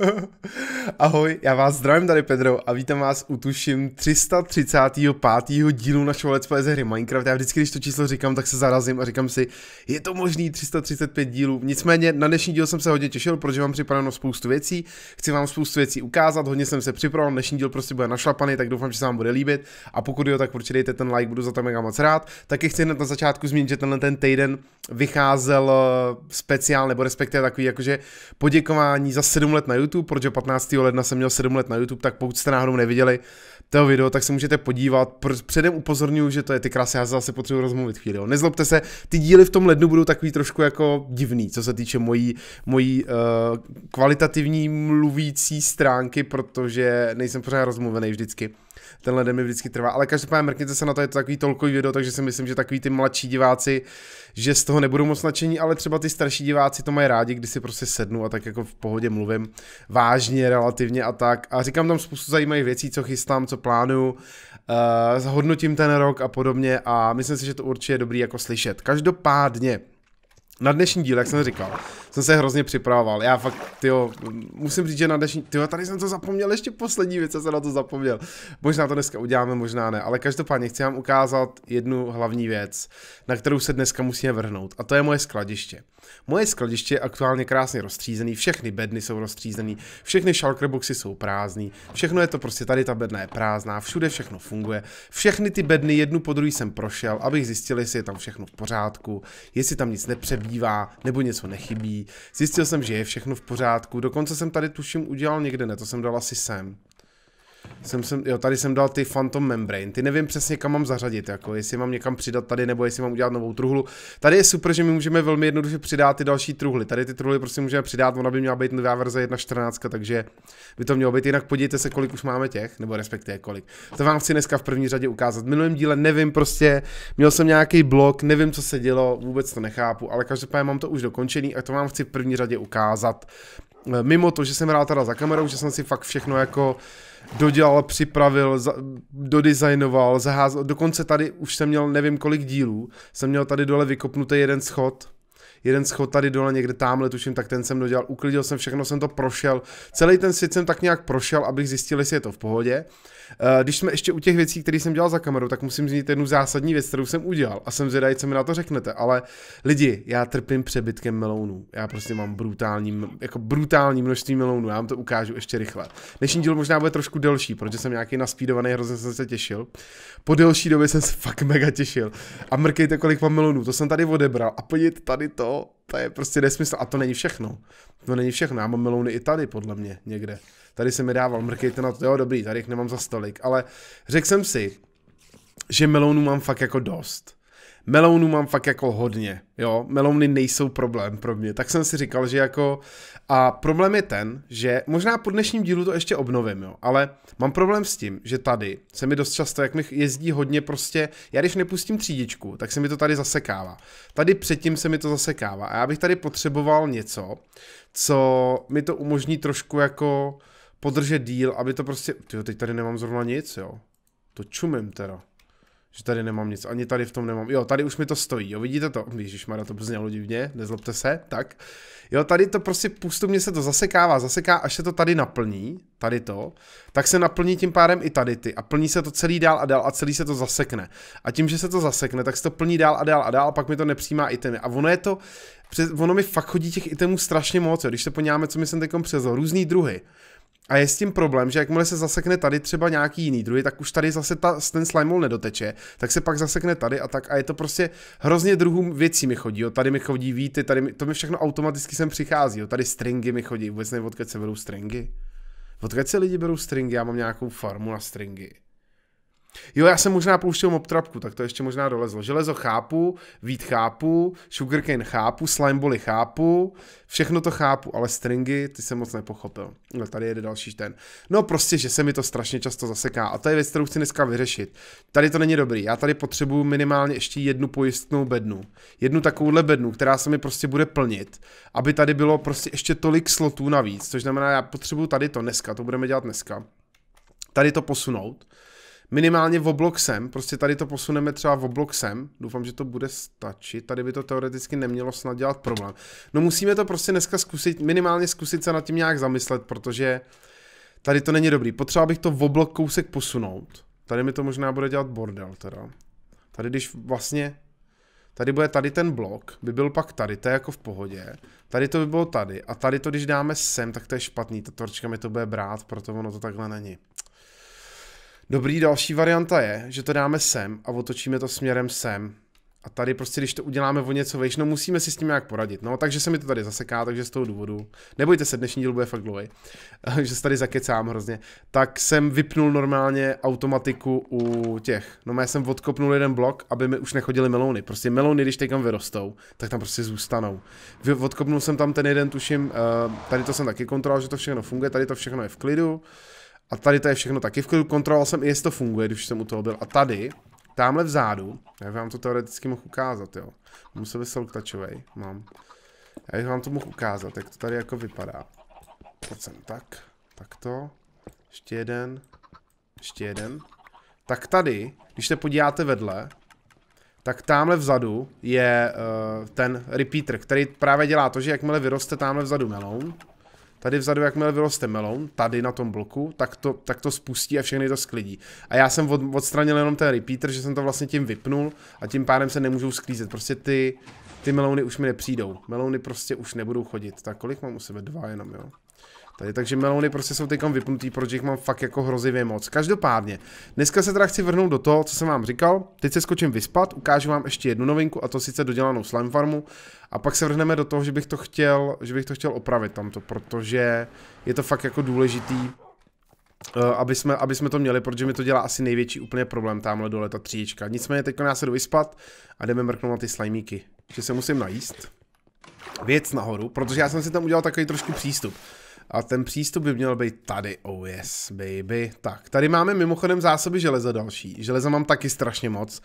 Ahoj, já vás zdravím tady Pedro a vítám vás u tuším 335. dílu našeho Let's Play ze hry Minecraft. Já vždycky, když to číslo říkám, tak se zarazím a říkám si, je to možný 335 dílů. Nicméně na dnešní díl jsem se hodně těšil, protože vám připraveno spoustu věcí. Chci vám spoustu věcí ukázat, hodně jsem se připravil, dnešní díl prostě bude našlapaný, tak doufám, že se vám bude líbit. A pokud jo, tak určitě dejte ten like, budu za to mega moc rád. Taky chci hned na začátku zmínit, že tenhle ten týden vycházel eh, speciál, nebo respektive takový jakože poděkování za 7 let na YouTube YouTube, protože 15. ledna jsem měl 7 let na YouTube, tak pokud jste náhodou neviděli toho video, tak se můžete podívat. Předem upozorňuji, že to je ty krásy, já zase potřebuji rozmluvit chvíli. Jo. Nezlobte se, ty díly v tom lednu budou takový trošku jako divný, co se týče mojí, mojí uh, kvalitativní mluvící stránky, protože nejsem pořád rozmluvený vždycky tenhle den mi vždycky trvá. Ale každopádně mrkněte se na to, je to takový tolkový video, takže si myslím, že takový ty mladší diváci, že z toho nebudou moc nadšení, ale třeba ty starší diváci to mají rádi, když si prostě sednu a tak jako v pohodě mluvím vážně, relativně a tak. A říkám tam spoustu zajímavých věcí, co chystám, co plánuju, uh, zhodnotím ten rok a podobně a myslím si, že to určitě je dobrý jako slyšet. Každopádně, na dnešní díl, jak jsem říkal, jsem se hrozně připravoval. Já fakt, tyjo, musím říct, že na dnešní, tyjo, tady jsem to zapomněl, ještě poslední věc, jsem na to zapomněl. Možná to dneska uděláme, možná ne, ale každopádně chci vám ukázat jednu hlavní věc, na kterou se dneska musíme vrhnout, a to je moje skladiště. Moje skladiště je aktuálně krásně rozstřízený, všechny bedny jsou rozstřízený, všechny shulkerboxy jsou prázdný, všechno je to prostě tady ta bedna je prázdná, všude všechno funguje. Všechny ty bedny jednu po druhý jsem prošel, abych zjistil, jestli je tam všechno v pořádku, jestli tam nic nepřebývá nebo něco nechybí. Zjistil jsem, že je všechno v pořádku, dokonce jsem tady tuším udělal někde, ne, to jsem dal asi sem. Jsem, jsem, jo, tady jsem dal ty Phantom Membrane. Ty nevím přesně, kam mám zařadit, jako jestli mám někam přidat tady, nebo jestli mám udělat novou truhlu. Tady je super, že my můžeme velmi jednoduše přidat ty další truhly. Tady ty truhly prostě můžeme přidat, ona by měla být nová verze 1.14, takže by to mělo být. Jinak podívejte se, kolik už máme těch, nebo respektive kolik. To vám chci dneska v první řadě ukázat. V minulém díle nevím prostě, měl jsem nějaký blok, nevím, co se dělo, vůbec to nechápu, ale každopádně mám to už dokončený a to vám chci v první řadě ukázat. Mimo to, že jsem rád teda za kamerou, že jsem si fakt všechno jako uh, dodělal, připravil, za, dodizajnoval, zaházel, dokonce tady už jsem měl nevím kolik dílů, jsem měl tady dole vykopnutý jeden schod, jeden schod tady dole, někde tamhle, tuším, tak ten jsem dodělal, uklidil jsem všechno, jsem to prošel, celý ten svět jsem tak nějak prošel, abych zjistil, jestli je to v pohodě. Eh, když jsme ještě u těch věcí, které jsem dělal za kamerou, tak musím zmínit jednu zásadní věc, kterou jsem udělal a jsem zvědavý, co mi na to řeknete, ale lidi, já trpím přebytkem melounů, já prostě mám brutální, jako brutální množství melounů, já vám to ukážu ještě rychle. Dnešní díl možná bude trošku delší, protože jsem nějaký naspídovaný, hrozně jsem se těšil. Po delší době jsem se fakt mega těšil. A mrkejte, kolik mám melounů, to jsem tady odebral a podívejte tady to, to je prostě nesmysl. A to není všechno. To není všechno. Já mám melouny i tady, podle mě, někde. Tady se mi dával, mrkejte na to, jo, dobrý, tady jich nemám za stolik. Ale řekl jsem si, že melounů mám fakt jako dost melounů mám fakt jako hodně, jo, melouny nejsou problém pro mě, tak jsem si říkal, že jako, a problém je ten, že možná po dnešním dílu to ještě obnovím, jo, ale mám problém s tím, že tady se mi dost často, jak mi jezdí hodně prostě, já když nepustím třídičku, tak se mi to tady zasekává, tady předtím se mi to zasekává a já bych tady potřeboval něco, co mi to umožní trošku jako podržet díl, aby to prostě, jo, teď tady nemám zrovna nic, jo, to čumím teda že tady nemám nic, ani tady v tom nemám, jo, tady už mi to stojí, jo, vidíte to, Mara to znělo divně, nezlobte se, tak, jo, tady to prostě postupně se to zasekává, zaseká, až se to tady naplní, tady to, tak se naplní tím pádem i tady ty a plní se to celý dál a dál a celý se to zasekne. A tím, že se to zasekne, tak se to plní dál a dál a dál a pak mi to nepřijímá itemy. A ono je to, ono mi fakt chodí těch itemů strašně moc, jo. když se podíváme, co mi jsem teď přezl, různý druhy. A je s tím problém, že jakmile se zasekne tady třeba nějaký jiný druhy, tak už tady zase ta, ten slimeol nedoteče, tak se pak zasekne tady a tak a je to prostě hrozně druhům věcí mi chodí, jo. tady mi chodí víty, tady mi, to mi všechno automaticky sem přichází, jo. tady stringy mi chodí, vůbec nevím, odkud se berou stringy. Odkud se lidi berou stringy, já mám nějakou farmu na stringy. Jo, já jsem možná pouštěl obtrapku, tak to ještě možná dolezlo. Železo chápu, vít chápu, sugarcane chápu, boli chápu, všechno to chápu, ale stringy, ty jsem moc nepochopil. No, tady jede další ten. No prostě, že se mi to strašně často zaseká a to je věc, kterou chci dneska vyřešit. Tady to není dobrý, já tady potřebuju minimálně ještě jednu pojistnou bednu. Jednu takovouhle bednu, která se mi prostě bude plnit, aby tady bylo prostě ještě tolik slotů navíc, což znamená, já potřebuju tady to dneska, to budeme dělat dneska. Tady to posunout minimálně v obloxem, prostě tady to posuneme třeba v obloxem, doufám, že to bude stačit, tady by to teoreticky nemělo snad dělat problém. No musíme to prostě dneska zkusit, minimálně zkusit se nad tím nějak zamyslet, protože tady to není dobrý. Potřeba bych to v oblok kousek posunout, tady mi to možná bude dělat bordel teda. Tady když vlastně, tady bude tady ten blok, by byl pak tady, to je jako v pohodě. Tady to by bylo tady a tady to, když dáme sem, tak to je špatný, ta torčka mi to bude brát, proto ono to takhle není. Dobrý, další varianta je, že to dáme sem a otočíme to směrem sem. A tady prostě, když to uděláme o něco vejš, no musíme si s tím nějak poradit. No, takže se mi to tady zaseká, takže z toho důvodu, nebojte se, dnešní díl bude fakt dlouhý, že se tady zakecám hrozně, tak jsem vypnul normálně automatiku u těch. No, já jsem odkopnul jeden blok, aby mi už nechodili melony. Prostě melony, když teď vyrostou, tak tam prostě zůstanou. Odkopnul jsem tam ten jeden, tuším, eh, tady to jsem taky kontroloval, že to všechno funguje, tady to všechno je v klidu. A tady to je všechno taky v klidu. Kontroloval jsem i jestli to funguje, když jsem u toho byl. A tady, tamhle vzadu, já bych vám to teoreticky mohl ukázat, jo. Musel vysel touchovej, mám. Já bych vám to mohl ukázat, jak to tady jako vypadá. Pojď sem, tak. Takto. Ještě jeden. Ještě jeden. Tak tady, když se podíváte vedle, tak tamhle vzadu je uh, ten repeater, který právě dělá to, že jakmile vyroste tamhle vzadu meloun, Tady vzadu, jakmile vyroste melon, tady na tom bloku, tak to, tak to spustí a všechny to sklidí. A já jsem od, odstranil jenom ten repeater, že jsem to vlastně tím vypnul a tím pádem se nemůžou sklízet. Prostě ty, ty melony už mi nepřijdou. Melony prostě už nebudou chodit. Tak kolik mám u sebe? Dva jenom, jo. Tady, takže melony prostě jsou teďka vypnutý, protože jich mám fakt jako hrozivě moc. Každopádně, dneska se teda chci vrhnout do toho, co jsem vám říkal. Teď se skočím vyspat, ukážu vám ještě jednu novinku, a to sice dodělanou slime farmu. A pak se vrhneme do toho, že bych to chtěl, že bych to chtěl opravit tamto, protože je to fakt jako důležitý. Uh, aby jsme, aby jsme to měli, protože mi to dělá asi největší úplně problém tamhle dole ta tříčka. Nicméně teď já se jdu vyspat a jdeme mrknout na ty slajmíky, že se musím najíst. Věc nahoru, protože já jsem si tam udělal takový trošku přístup. A ten přístup by měl být tady, oh yes, baby. Tak, tady máme mimochodem zásoby železa další. Železa mám taky strašně moc.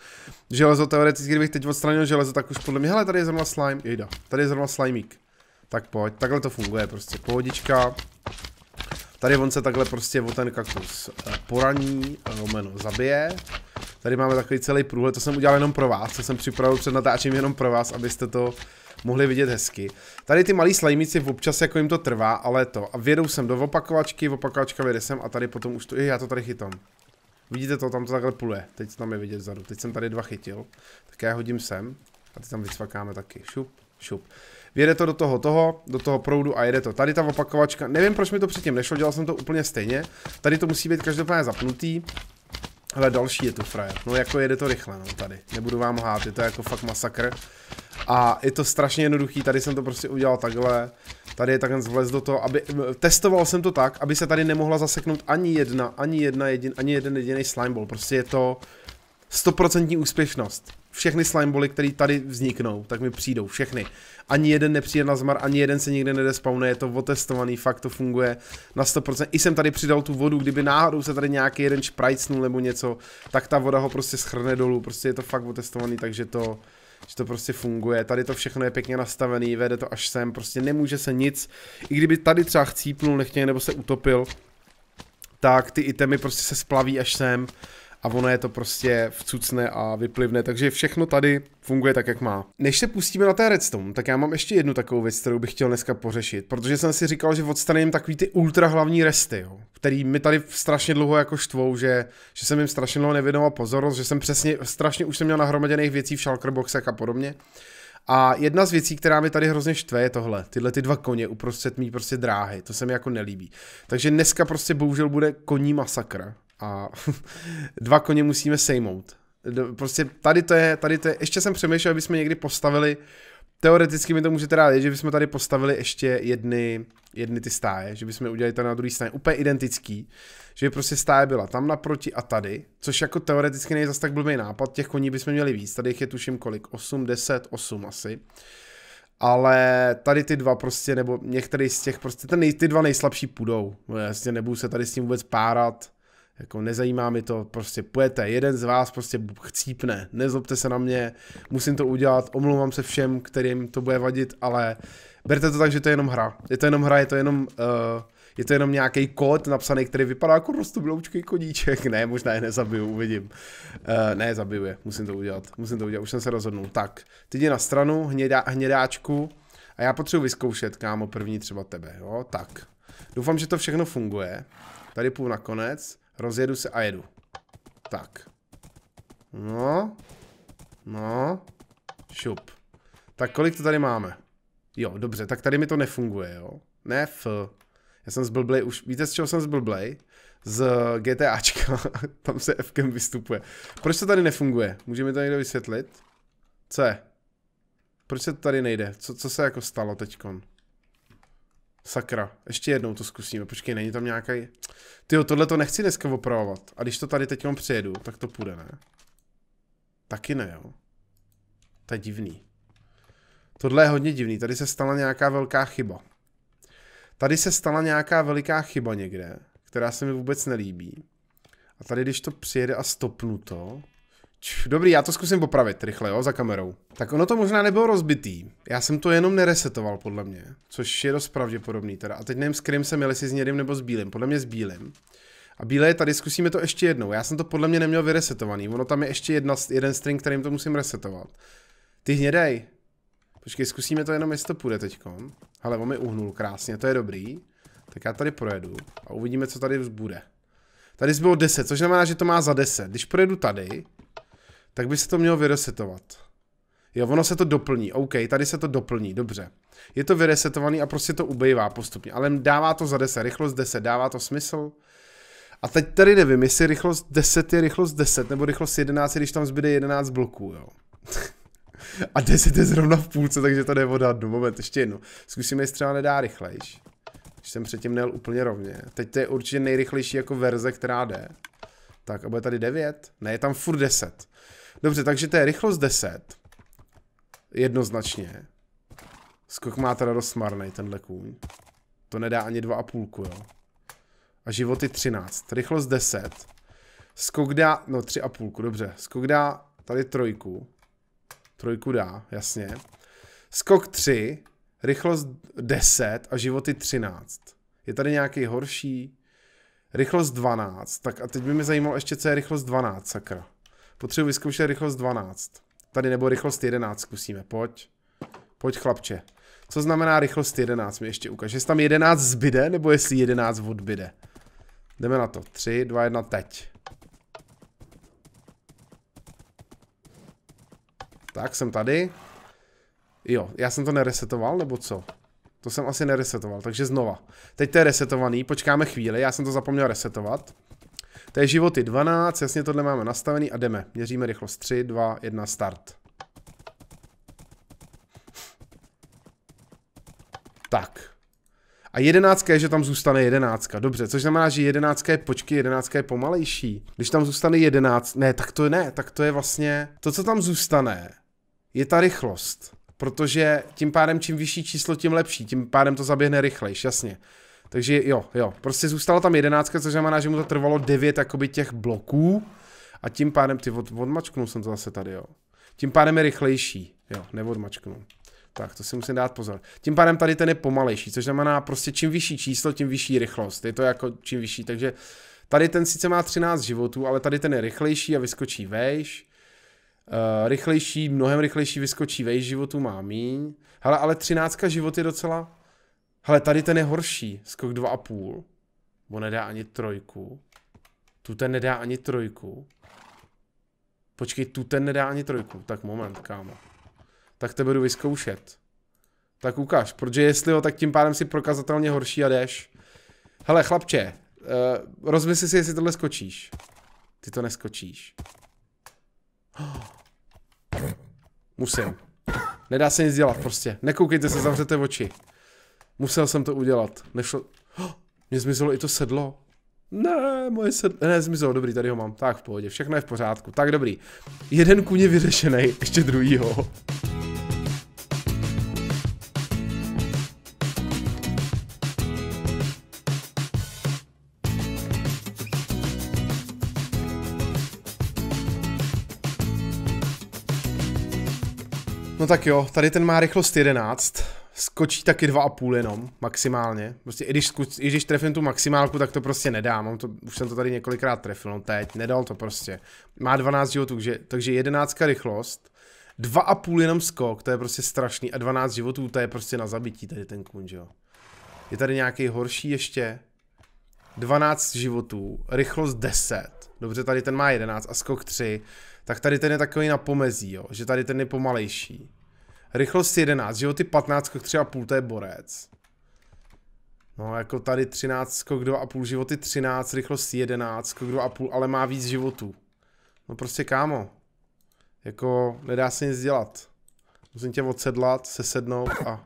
Železo teoreticky, kdybych teď odstranil železo, tak už podle mě, hele, tady je zrovna slime, jejda, tady je zrovna slimeík. Tak pojď, takhle to funguje prostě, pohodička. Tady on se takhle prostě o ten kaktus eh, poraní, lomeno eh, zabije. Tady máme takový celý průhled, to jsem udělal jenom pro vás, to jsem připravil před natáčením jenom pro vás, abyste to mohli vidět hezky. Tady ty malí slajmíci občas jako jim to trvá, ale to. A vědou sem do opakovačky, opakovačka věde sem a tady potom už to, je, já to tady chytám. Vidíte to, tam to takhle pluje. Teď tam je vidět vzadu. Teď jsem tady dva chytil. Tak já hodím sem. A ty tam vysvakáme taky. Šup, šup. Vjede to do toho toho, do toho proudu a jede to. Tady ta opakovačka, nevím proč mi to předtím nešlo, dělal jsem to úplně stejně. Tady to musí být každopádně zapnutý. Ale další je to frajer. No jako jede to rychle, no tady. Nebudu vám hát, je to jako fakt masakr. A je to strašně jednoduchý, tady jsem to prostě udělal takhle. Tady je takhle vlez do toho, aby, testoval jsem to tak, aby se tady nemohla zaseknout ani jedna, ani jedna jedin, ani jeden jediný slime ball. Prostě je to 100% úspěšnost všechny slimeboly, které tady vzniknou, tak mi přijdou, všechny. Ani jeden nepřijde na zmar, ani jeden se nikde nedespawnuje, je to otestovaný, fakt to funguje na 100%. I jsem tady přidal tu vodu, kdyby náhodou se tady nějaký jeden šprajcnul nebo něco, tak ta voda ho prostě schrne dolů, prostě je to fakt otestovaný, takže to, že to prostě funguje, tady to všechno je pěkně nastavený, vede to až sem, prostě nemůže se nic, i kdyby tady třeba chcípnul nechtěně nebo se utopil, tak ty itemy prostě se splaví až sem, a ono je to prostě vcucne a vyplivne, takže všechno tady funguje tak, jak má. Než se pustíme na té redstone, tak já mám ještě jednu takovou věc, kterou bych chtěl dneska pořešit, protože jsem si říkal, že odstraním takový ty ultra hlavní resty, jo, který mi tady strašně dlouho jako štvou, že, že jsem jim strašně dlouho nevěnoval pozornost, že jsem přesně, strašně už jsem měl nahromaděných věcí v shulkerboxech a podobně. A jedna z věcí, která mi tady hrozně štve, je tohle. Tyhle ty dva koně uprostřed mý prostě dráhy. To se mi jako nelíbí. Takže dneska prostě bohužel bude koní masakr a dva koně musíme sejmout. Prostě tady to je, tady to je, ještě jsem přemýšlel, aby jsme někdy postavili, teoreticky mi to můžete rád, že bychom tady postavili ještě jedny, jedny ty stáje, že bychom udělali ten na druhý stáje úplně identický, že by prostě stáje byla tam naproti a tady, což jako teoreticky není zase tak blbý nápad, těch koní bychom měli víc, tady jich je tuším kolik, 8, 10, 8 asi, ale tady ty dva prostě, nebo některý z těch, prostě ten, ty dva nejslabší půjdou, jasně nebudu se tady s tím vůbec párat, jako nezajímá mi to, prostě pojete, jeden z vás prostě chcípne, nezlobte se na mě, musím to udělat, omlouvám se všem, kterým to bude vadit, ale berte to tak, že to je jenom hra. Je to jenom hra, je to jenom, uh, je to jenom nějaký kód napsaný, který vypadá jako rostobloučkej koníček. Ne, možná je nezabiju, uvidím. Uh, ne, zabiju je, musím to udělat, musím to udělat, už jsem se rozhodnul. Tak, teď je na stranu, hnědá, hnědáčku a já potřebuji vyzkoušet, kámo, první třeba tebe, jo, tak. Doufám, že to všechno funguje. Tady půl na konec. Rozjedu se a jedu. Tak. No. No. Šup. Tak kolik to tady máme? Jo, dobře, tak tady mi to nefunguje, jo. Ne, f. Já jsem zblblej už, víte z čeho jsem zblblej? Z GTAčka, tam se Fkem vystupuje. Proč to tady nefunguje? Může mi to někdo vysvětlit? Co je? Proč se to tady nejde? Co, co se jako stalo teďkon? Sakra, ještě jednou to zkusíme, počkej, není tam nějaký. Ty jo, tohle to nechci dneska opravovat. A když to tady teď přijedu, tak to půjde, ne? Taky ne, jo. To je divný. Tohle je hodně divný, tady se stala nějaká velká chyba. Tady se stala nějaká veliká chyba někde, která se mi vůbec nelíbí. A tady, když to přijede a stopnu to, Dobrý, já to zkusím popravit rychle, jo, za kamerou. Tak ono to možná nebylo rozbitý. Já jsem to jenom neresetoval, podle mě. Což je dost pravděpodobný teda. A teď nevím, s kterým jsem jel, jestli s hnědým nebo s bílým. Podle mě s bílým. A bílé je tady, zkusíme to ještě jednou. Já jsem to podle mě neměl vyresetovaný. Ono tam je ještě jedna, jeden string, kterým to musím resetovat. Ty hnědej. Počkej, zkusíme to jenom, jestli to půjde teď. Hele, on mi uhnul krásně, to je dobrý. Tak já tady projedu a uvidíme, co tady bude. Tady bylo 10, což znamená, že to má za 10. Když projedu tady, tak by se to mělo vyresetovat. Jo, ono se to doplní, OK, tady se to doplní, dobře. Je to vyresetovaný a prostě to ubejvá postupně, ale dává to za 10, rychlost 10, dává to smysl? A teď tady nevím, jestli rychlost 10 je rychlost 10, nebo rychlost 11, když tam zbyde 11 bloků, jo. a 10 je zrovna v půlce, takže to nevodat. No moment, ještě jednu. Zkusíme, jestli třeba nedá rychlejš. Když jsem předtím nejel úplně rovně. Teď to je určitě nejrychlejší jako verze, která jde. Tak a bude tady 9? Ne, je tam furt 10. Dobře, takže to je rychlost 10. Jednoznačně. Skok má teda dost marnej, tenhle kůň. To nedá ani 2,5, jo. A životy 13. Rychlost 10. Skok dá, no 3,5, dobře. Skok dá tady trojku. Trojku dá, jasně. Skok 3, rychlost 10 a životy 13. Je tady nějaký horší? Rychlost 12, tak a teď by mě zajímalo ještě, co je rychlost 12, sakra. Potřebuji vyzkoušet rychlost 12. Tady nebo rychlost 11 zkusíme, pojď. Pojď chlapče. Co znamená rychlost 11? Mi ještě ukáže. Jestli tam 11 zbyde, nebo jestli 11 odbyde. Jdeme na to. 3, 2, 1, teď. Tak, jsem tady. Jo, já jsem to neresetoval, nebo co? To jsem asi neresetoval, takže znova. Teď to je resetovaný, počkáme chvíli, já jsem to zapomněl resetovat. To je životy 12, jasně tohle máme nastavený a jdeme. Měříme rychlost 3, 2, 1, start. Tak. A jedenáctka je, že tam zůstane jedenáctka. Dobře, což znamená, že jedenáctka je počky, jedenáctka je pomalejší. Když tam zůstane jedenáct, ne, tak to ne, tak to je vlastně, to, co tam zůstane, je ta rychlost. Protože tím pádem, čím vyšší číslo, tím lepší. Tím pádem to zaběhne rychlejš, jasně. Takže jo, jo, prostě zůstala tam jedenáctka, což znamená, že mu to trvalo devět jakoby těch bloků a tím pádem, ty od, odmačknul jsem to zase tady, jo. Tím pádem je rychlejší, jo, neodmačknu. Tak, to si musím dát pozor. Tím pádem tady ten je pomalejší, což znamená prostě čím vyšší číslo, tím vyšší rychlost. Je to jako čím vyšší, takže tady ten sice má 13 životů, ale tady ten je rychlejší a vyskočí vejš. Uh, rychlejší, mnohem rychlejší vyskočí vejš životů má míň. Hele, ale 13 život je docela, Hele, tady ten je horší. Skok 2,5. On nedá ani trojku. Tu ten nedá ani trojku. Počkej, tu ten nedá ani trojku. Tak moment, kámo. Tak to budu vyzkoušet. Tak ukáž, protože jestli ho, tak tím pádem si prokazatelně horší a jdeš. Hele, chlapče, uh, rozmysli si, jestli tohle skočíš. Ty to neskočíš. Musím. Nedá se nic dělat prostě. Nekoukejte se, zavřete oči. Musel jsem to udělat. Nešlo... Oh, mě zmizelo i to sedlo. Ne, moje sedlo. Ne, zmizelo, dobrý, tady ho mám. Tak, v pohodě, všechno je v pořádku. Tak, dobrý. Jeden kůň je vyřešený, ještě druhýho. No tak jo, tady ten má rychlost 11 skočí taky dva a půl jenom, maximálně. Prostě i když, i když trefím tu maximálku, tak to prostě nedám. Mám to, už jsem to tady několikrát trefil, no teď, nedal to prostě. Má 12 životů, takže, takže 11 rychlost, dva a půl jenom skok, to je prostě strašný a 12 životů, to je prostě na zabití tady ten kůň, jo. Je tady nějaký horší ještě? 12 životů, rychlost 10. Dobře, tady ten má 11 a skok 3. Tak tady ten je takový na pomezí, jo, že tady ten je pomalejší. Rychlost 11, životy 15, skok 3,5, to je borec. No, jako tady 13, skok 2,5, životy 13, rychlost 11, skok 2,5, ale má víc životů. No prostě kámo. Jako, nedá se nic dělat. Musím tě odsedlat, sesednout a...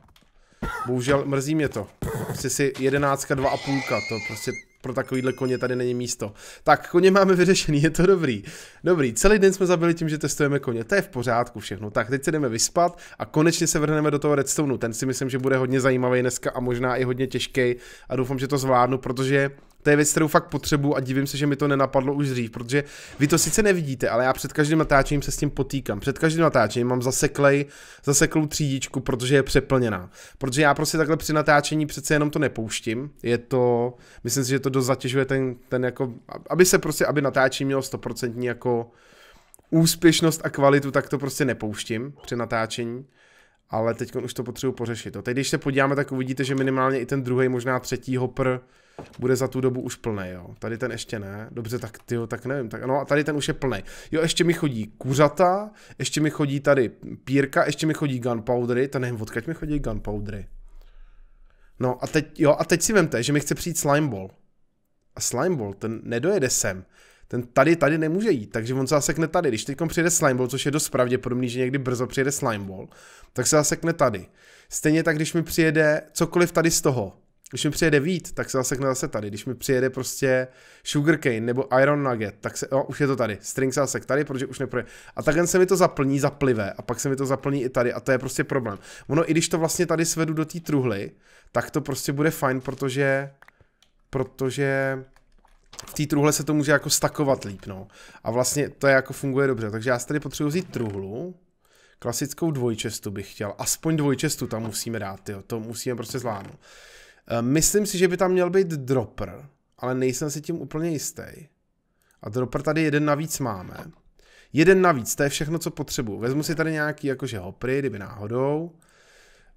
Bohužel, mrzí mě to. Prostě si 11, 2,5, to prostě pro takovýhle koně tady není místo. Tak, koně máme vyřešený, je to dobrý. Dobrý, celý den jsme zabili tím, že testujeme koně, to je v pořádku všechno. Tak, teď se jdeme vyspat a konečně se vrhneme do toho redstoneu. Ten si myslím, že bude hodně zajímavý dneska a možná i hodně těžký a doufám, že to zvládnu, protože to je věc, kterou fakt potřebuju a divím se, že mi to nenapadlo už dřív, protože vy to sice nevidíte, ale já před každým natáčením se s tím potýkám. Před každým natáčením mám zaseklej, zaseklou třídičku, protože je přeplněná. Protože já prostě takhle při natáčení přece jenom to nepouštím. Je to, myslím si, že to dost zatěžuje ten, ten jako, aby se prostě, aby natáčení mělo stoprocentní jako úspěšnost a kvalitu, tak to prostě nepouštím při natáčení ale teď už to potřebuji pořešit. No, teď když se podíváme, tak uvidíte, že minimálně i ten druhý, možná třetí hopr bude za tu dobu už plný, jo. Tady ten ještě ne. Dobře, tak ty tak nevím. Tak, no a tady ten už je plný. Jo, ještě mi chodí kuřata, ještě mi chodí tady pírka, ještě mi chodí gunpowdery, to nevím, odkaď mi chodí gunpowdery. No a teď, jo, a teď si vemte, že mi chce přijít slimeball. A slimeball, ten nedojede sem ten tady, tady nemůže jít, takže on se zasekne tady. Když teď slime ball, což je dost pravděpodobný, že někdy brzo přijede ball, tak se zasekne tady. Stejně tak, když mi přijede cokoliv tady z toho, když mi přijede Vít, tak se zasekne zase tady. Když mi přijede prostě Sugarcane nebo Iron Nugget, tak se, jo, už je to tady. String se zasek tady, protože už neprojde. A takhle se mi to zaplní, zaplivé a pak se mi to zaplní i tady a to je prostě problém. Ono, i když to vlastně tady svedu do té truhly, tak to prostě bude fajn, protože protože v té truhle se to může jako stakovat líp, no. A vlastně to je jako funguje dobře. Takže já si tady potřebuji vzít truhlu. Klasickou dvojčestu bych chtěl. Aspoň dvojčestu tam musíme dát, jo. To musíme prostě zvládnout. Eh, myslím si, že by tam měl být dropper, ale nejsem si tím úplně jistý. A dropper tady jeden navíc máme. Jeden navíc, to je všechno, co potřebuju. Vezmu si tady nějaký jakože hopry, kdyby náhodou.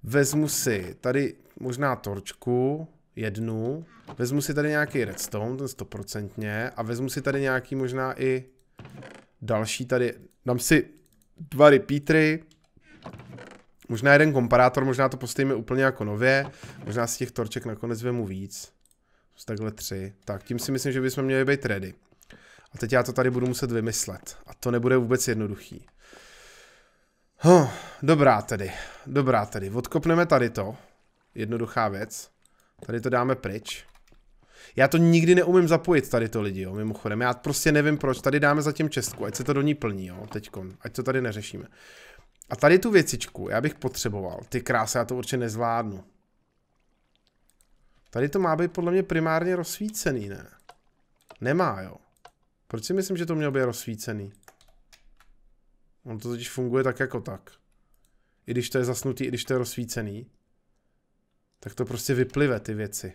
Vezmu si tady možná torčku jednu, vezmu si tady nějaký redstone, ten stoprocentně, a vezmu si tady nějaký možná i další tady, dám si dva repeatry, možná jeden komparátor, možná to postavíme úplně jako nově, možná si těch torček nakonec vemu víc. Takhle tři. Tak, tím si myslím, že bychom měli být ready. A teď já to tady budu muset vymyslet. A to nebude vůbec jednoduchý. Huh, dobrá tedy, dobrá tedy. Odkopneme tady to. Jednoduchá věc. Tady to dáme pryč. Já to nikdy neumím zapojit tady to lidi, jo, mimochodem. Já prostě nevím proč. Tady dáme zatím čestku, ať se to do ní plní, jo, teďkon. Ať to tady neřešíme. A tady tu věcičku, já bych potřeboval. Ty krásy, já to určitě nezvládnu. Tady to má být podle mě primárně rozsvícený, ne? Nemá, jo. Proč si myslím, že to mělo být rozsvícený? On to totiž funguje tak jako tak. I když to je zasnutý, i když to je rozsvícený tak to prostě vyplive ty věci.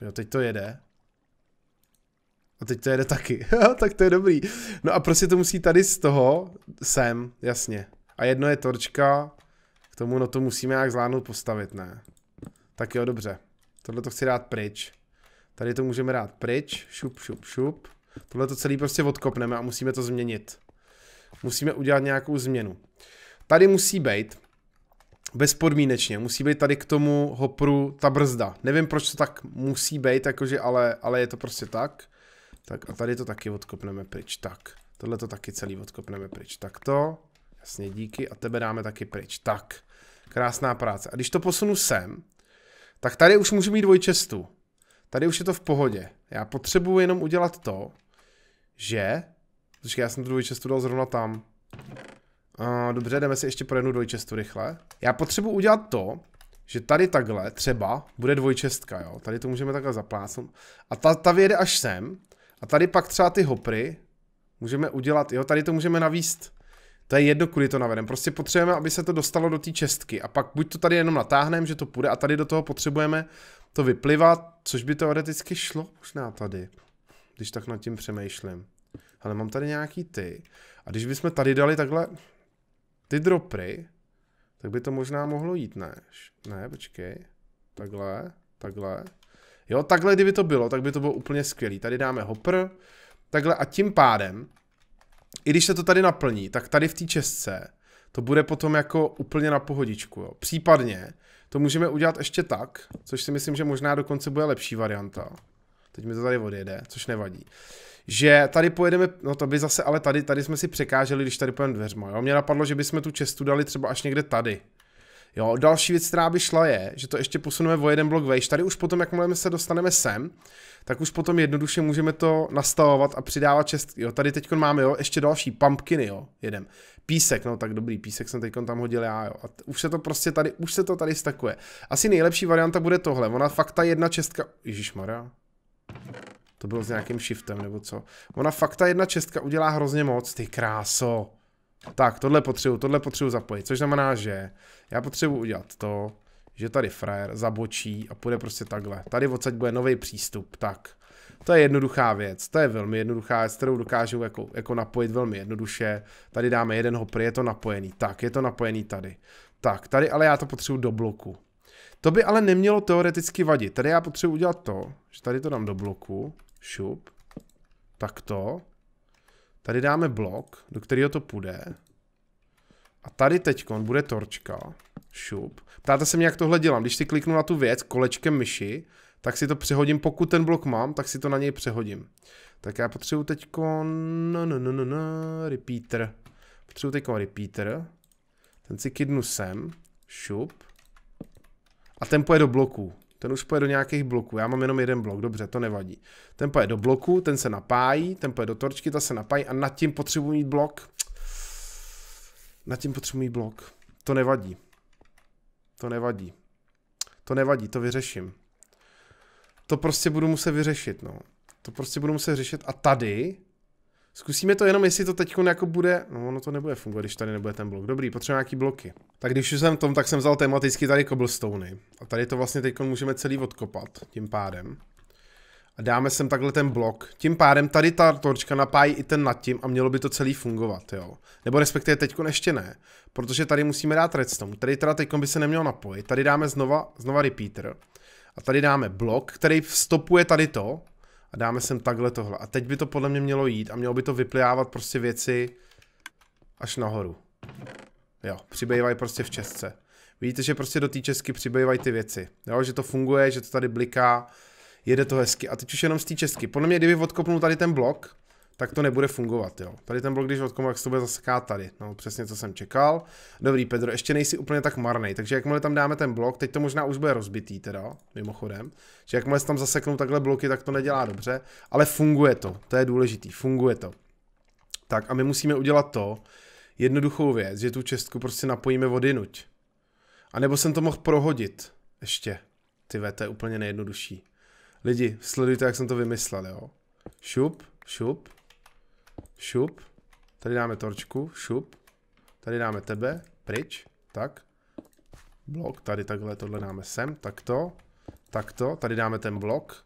Jo, teď to jede. A teď to jede taky. tak to je dobrý. No a prostě to musí tady z toho sem, jasně. A jedno je torčka, k tomu no to musíme nějak zvládnout postavit, ne? Tak jo, dobře. Tohle to chci dát pryč. Tady to můžeme dát pryč. Šup, šup, šup. Tohle to celý prostě odkopneme a musíme to změnit. Musíme udělat nějakou změnu. Tady musí být bezpodmínečně. Musí být tady k tomu hopru ta brzda. Nevím, proč to tak musí být, jakože, ale, ale je to prostě tak. Tak a tady to taky odkopneme pryč, tak. Tohle to taky celý odkopneme pryč, tak to. Jasně, díky. A tebe dáme taky pryč, tak. Krásná práce. A když to posunu sem, tak tady už můžu mít dvojčestu. Tady už je to v pohodě. Já potřebuji jenom udělat to, že... Počkej, já jsem tu dvojčestu dal zrovna tam dobře, jdeme si ještě pro jednu dvojčestu rychle. Já potřebuji udělat to, že tady takhle třeba bude dvojčestka, jo. Tady to můžeme takhle zaplácnout. A ta, ta vyjede až sem. A tady pak třeba ty hopry můžeme udělat, jo, tady to můžeme navíst. To je jedno, kudy to navedem. Prostě potřebujeme, aby se to dostalo do té čestky. A pak buď to tady jenom natáhneme, že to půjde, a tady do toho potřebujeme to vyplivat, což by teoreticky šlo možná tady. Když tak nad tím přemýšlím. Ale mám tady nějaký ty. A když bychom tady dali takhle, ty dropry, tak by to možná mohlo jít, ne? Ne, počkej. Takhle, takhle. Jo, takhle kdyby to bylo, tak by to bylo úplně skvělý. Tady dáme hopr, takhle a tím pádem, i když se to tady naplní, tak tady v té česce to bude potom jako úplně na pohodičku. Jo. Případně to můžeme udělat ještě tak, což si myslím, že možná dokonce bude lepší varianta. Teď mi to tady odjede, což nevadí že tady pojedeme, no to by zase, ale tady, tady jsme si překáželi, když tady pojedeme dveřma, jo. Mě napadlo, že bychom tu čestu dali třeba až někde tady. Jo, další věc, která by šla je, že to ještě posuneme o jeden blok vejš. Tady už potom, jakmile se dostaneme sem, tak už potom jednoduše můžeme to nastavovat a přidávat čest. Jo, tady teď máme jo, ještě další pumpkiny, jo, jedem. Písek, no tak dobrý, písek jsem teď tam hodil já, jo. A už se to prostě tady, už se to tady stakuje. Asi nejlepší varianta bude tohle. Ona fakt ta jedna čestka, Ježíš Maria. To bylo s nějakým shiftem nebo co. Ona fakt ta jedna čestka udělá hrozně moc, ty kráso. Tak, tohle potřebuji, tohle potřebuji zapojit, což znamená, že já potřebuji udělat to, že tady frajer zabočí a půjde prostě takhle. Tady odsaď bude nový přístup, tak. To je jednoduchá věc, to je velmi jednoduchá věc, kterou dokážu jako, jako napojit velmi jednoduše. Tady dáme jeden hopr, je to napojený, tak, je to napojený tady. Tak, tady ale já to potřebuji do bloku. To by ale nemělo teoreticky vadit. Tady já potřebuji udělat to, že tady to dám do bloku šup, takto. Tady dáme blok, do kterého to půjde. A tady teď bude torčka, šup. Ptáte se mě, jak tohle dělám. Když si kliknu na tu věc kolečkem myši, tak si to přehodím, pokud ten blok mám, tak si to na něj přehodím. Tak já potřebuji teď no, no, no, no, no, repeater. Potřebuji teď repeater. Ten si kidnu sem, šup. A ten půjde do bloku. Ten už pojede do nějakých bloků. Já mám jenom jeden blok, dobře, to nevadí. Ten pojede do bloku, ten se napájí, ten pojede do torčky, ta se napájí a nad tím potřebuji mít blok. Nad tím potřebuji mít blok. To nevadí. To nevadí. To nevadí, to vyřeším. To prostě budu muset vyřešit, no. To prostě budu muset řešit a tady Zkusíme to jenom, jestli to teď jako bude, no ono to nebude fungovat, když tady nebude ten blok. Dobrý, potřebujeme nějaký bloky. Tak když už jsem tom, tak jsem vzal tematicky tady cobblestony. A tady to vlastně teď můžeme celý odkopat, tím pádem. A dáme sem takhle ten blok. Tím pádem tady ta torčka napájí i ten nad tím a mělo by to celý fungovat, jo. Nebo respektive teď ještě ne, protože tady musíme dát redstone. Tady teda teď by se nemělo napojit. Tady dáme znova, znova repeater. A tady dáme blok, který vstopuje tady to, a dáme sem takhle tohle. A teď by to podle mě mělo jít a mělo by to vyplijávat prostě věci až nahoru. Jo, přibývají prostě v česce. Vidíte, že prostě do té Česky přibývají ty věci. Jo, že to funguje, že to tady bliká, jede to hezky. A teď už jenom z té Česky. Podle mě, kdyby odkopnul tady ten blok, tak to nebude fungovat, jo. Tady ten blok, když odkomu, jak se to bude zaseká tady. No, přesně, co jsem čekal. Dobrý, Pedro, ještě nejsi úplně tak marný, takže jakmile tam dáme ten blok, teď to možná už bude rozbitý teda, mimochodem, že jakmile se tam zaseknou takhle bloky, tak to nedělá dobře, ale funguje to, to je důležitý, funguje to. Tak a my musíme udělat to, jednoduchou věc, že tu čestku prostě napojíme vody nuť. A nebo jsem to mohl prohodit ještě. Ty to je úplně nejjednodušší. Lidi, sledujte, jak jsem to vymyslel, jo. Šup, šup, šup, tady dáme torčku, šup, tady dáme tebe, pryč, tak, blok, tady takhle, tohle dáme sem, takto, takto, tady dáme ten blok,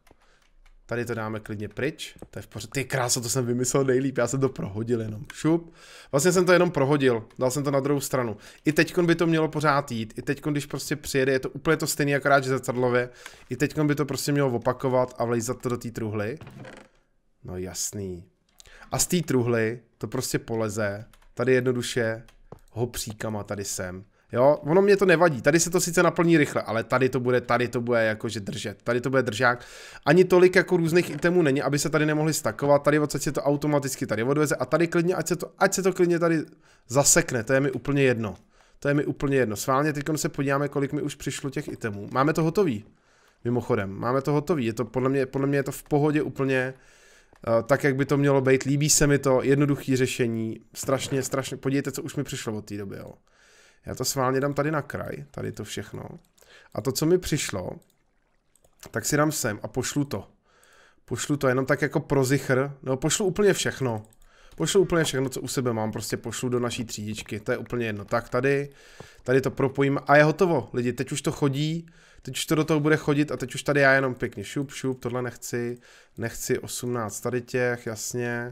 tady to dáme klidně pryč, to je v pořád, ty krása, to jsem vymyslel nejlíp, já jsem to prohodil jenom, šup, vlastně jsem to jenom prohodil, dal jsem to na druhou stranu, i teď by to mělo pořád jít, i teď, když prostě přijede, je to úplně to stejné akorát, že zrcadlově, i teď by to prostě mělo opakovat a vlejzat to do té truhly, no jasný, a z té truhly to prostě poleze. Tady jednoduše ho příkama tady sem. Jo, ono mě to nevadí. Tady se to sice naplní rychle, ale tady to bude, tady to bude jakože držet. Tady to bude držák. Ani tolik jako různých itemů není, aby se tady nemohli stakovat. Tady odsaď se to automaticky tady odveze a tady klidně, ať se to, ať se to klidně tady zasekne. To je mi úplně jedno. To je mi úplně jedno. Sválně teď se podíváme, kolik mi už přišlo těch itemů. Máme to hotový. Mimochodem, máme to hotový. Je to podle mě, podle mě je to v pohodě úplně Eh, tak, jak by to mělo být. Líbí se mi to, jednoduché řešení, strašně, strašně, podívejte, co už mi přišlo od té doby, jo. Já to sválně dám tady na kraj, tady to všechno. A to, co mi přišlo, tak si dám sem a pošlu to. Pošlu to jenom tak jako pro zichr, no pošlu úplně všechno. Pošlu úplně všechno, co u sebe mám, prostě pošlu do naší třídičky, to je úplně jedno. Tak tady, tady to propojím a je hotovo, lidi, teď už to chodí, teď už to do toho bude chodit a teď už tady já jenom pěkně šup, šup, tohle nechci, nechci 18 tady těch, jasně,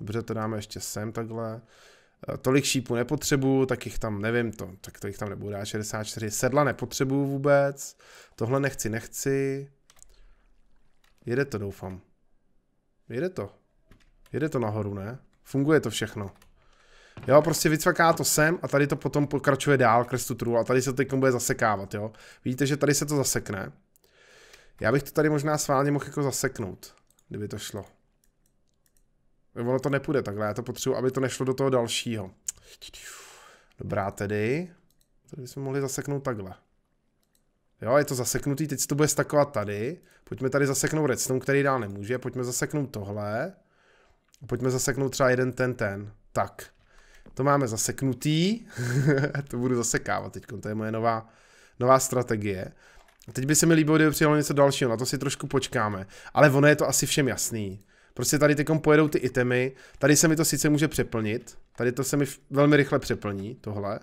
dobře, to dáme ještě sem takhle, eh, tolik šípů nepotřebuju, tak jich tam, nevím to, tak to jich tam nebudu dát, 64, sedla nepotřebuju vůbec, tohle nechci, nechci, jede to doufám, jede to, jede to nahoru, ne? Funguje to všechno. Jo, prostě vycvaká to sem a tady to potom pokračuje dál k restu a tady se to teď bude zasekávat, jo. Vidíte, že tady se to zasekne. Já bych to tady možná sválně mohl jako zaseknout, kdyby to šlo. Ono to nepůjde takhle, já to potřebuji, aby to nešlo do toho dalšího. Dobrá tedy. Tady bychom mohli zaseknout takhle. Jo, je to zaseknutý, teď se to bude stakovat tady. Pojďme tady zaseknout redstone, který dál nemůže. Pojďme zaseknout tohle. A pojďme zaseknout třeba jeden ten ten. Tak. To máme zaseknutý, to budu zasekávat teď, to je moje nová, nová strategie. Teď by se mi líbilo, kdyby přijalo něco dalšího, na to si trošku počkáme. Ale ono je to asi všem jasný. Prostě tady teď pojedou ty itemy, tady se mi to sice může přeplnit, tady to se mi velmi rychle přeplní, tohle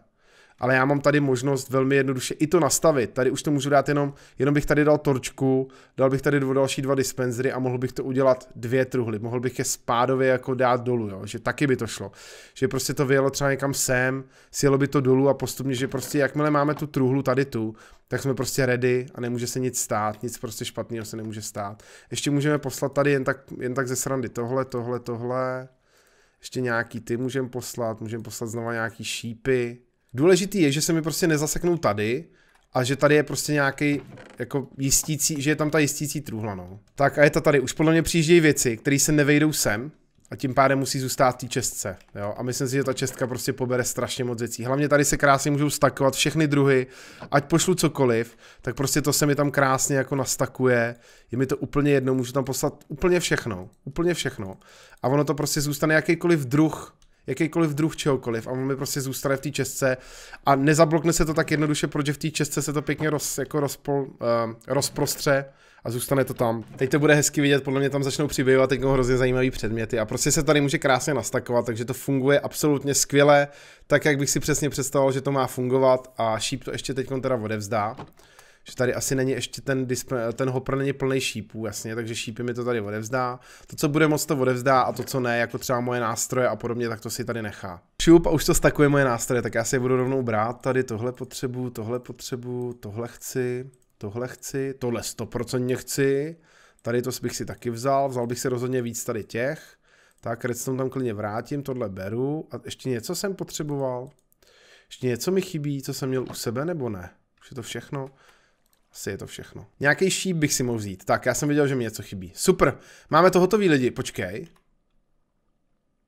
ale já mám tady možnost velmi jednoduše i to nastavit. Tady už to můžu dát jenom, jenom bych tady dal torčku, dal bych tady dvo, další dva dispenzery a mohl bych to udělat dvě truhly. Mohl bych je spádově jako dát dolů, jo? že taky by to šlo. Že prostě to vyjelo třeba někam sem, sjelo by to dolů a postupně, že prostě jakmile máme tu truhlu tady tu, tak jsme prostě ready a nemůže se nic stát, nic prostě špatného se nemůže stát. Ještě můžeme poslat tady jen tak, jen tak ze srandy tohle, tohle, tohle. Ještě nějaký ty můžeme poslat, můžeme poslat znova nějaký šípy Důležitý je, že se mi prostě nezaseknou tady a že tady je prostě nějaký jako jistící, že je tam ta jistící truhla, no. Tak a je to tady. Už podle mě přijíždějí věci, které se nevejdou sem a tím pádem musí zůstat v té čestce, jo. A myslím si, že ta čestka prostě pobere strašně moc věcí. Hlavně tady se krásně můžou stakovat všechny druhy, ať pošlu cokoliv, tak prostě to se mi tam krásně jako nastakuje. Je mi to úplně jedno, můžu tam poslat úplně všechno, úplně všechno. A ono to prostě zůstane jakýkoliv druh jakýkoliv druh čehokoliv a on mi prostě zůstane v té česce a nezablokne se to tak jednoduše, protože v té česce se to pěkně roz, jako rozpol, uh, rozprostře a zůstane to tam. Teď to bude hezky vidět, podle mě tam začnou přibývat teď jako hrozně zajímavý předměty a prostě se tady může krásně nastakovat, takže to funguje absolutně skvěle, tak jak bych si přesně představoval, že to má fungovat a šíp to ještě teď teda odevzdá že tady asi není ještě ten, display, ten hopper není plný šípů, jasně, takže šípy mi to tady odevzdá. To, co bude moc, to odevzdá a to, co ne, jako třeba moje nástroje a podobně, tak to si tady nechá. Šup a už to stakuje moje nástroje, tak já si je budu rovnou brát. Tady tohle potřebu, tohle potřebu, tohle chci, tohle chci, tohle stoprocentně chci. Tady to bych si taky vzal, vzal bych si rozhodně víc tady těch. Tak redstone tam klidně vrátím, tohle beru a ještě něco jsem potřeboval. Ještě něco mi chybí, co jsem měl u sebe nebo ne? Už je to všechno. Asi je to všechno. Nějaký šíp bych si mohl vzít. Tak, já jsem viděl, že mi něco chybí. Super, máme to hotový lidi, počkej.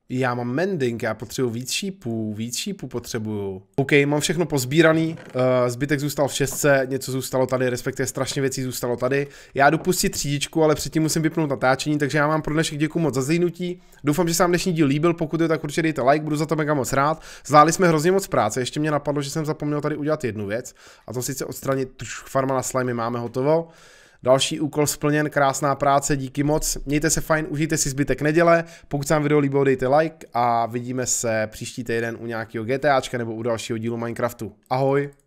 Já mám mending, já potřebuji víc šípů, víc šípů potřebuju. OK, mám všechno pozbíraný, uh, zbytek zůstal v šestce, něco zůstalo tady, respektive strašně věcí zůstalo tady. Já jdu pustit třídičku, ale předtím musím vypnout natáčení, takže já vám pro dnešek děkuji moc za zhlídnutí. Doufám, že se vám dnešní díl líbil, pokud jo, tak určitě dejte like, budu za to mega moc rád. Zvládli jsme hrozně moc práce, ještě mě napadlo, že jsem zapomněl tady udělat jednu věc, a to sice odstranit tuš farma na slimy máme hotovo. Další úkol splněn, krásná práce, díky moc. Mějte se fajn, užijte si zbytek neděle. Pokud se vám video líbilo, dejte like a vidíme se příští týden u nějakého GTAčka nebo u dalšího dílu Minecraftu. Ahoj!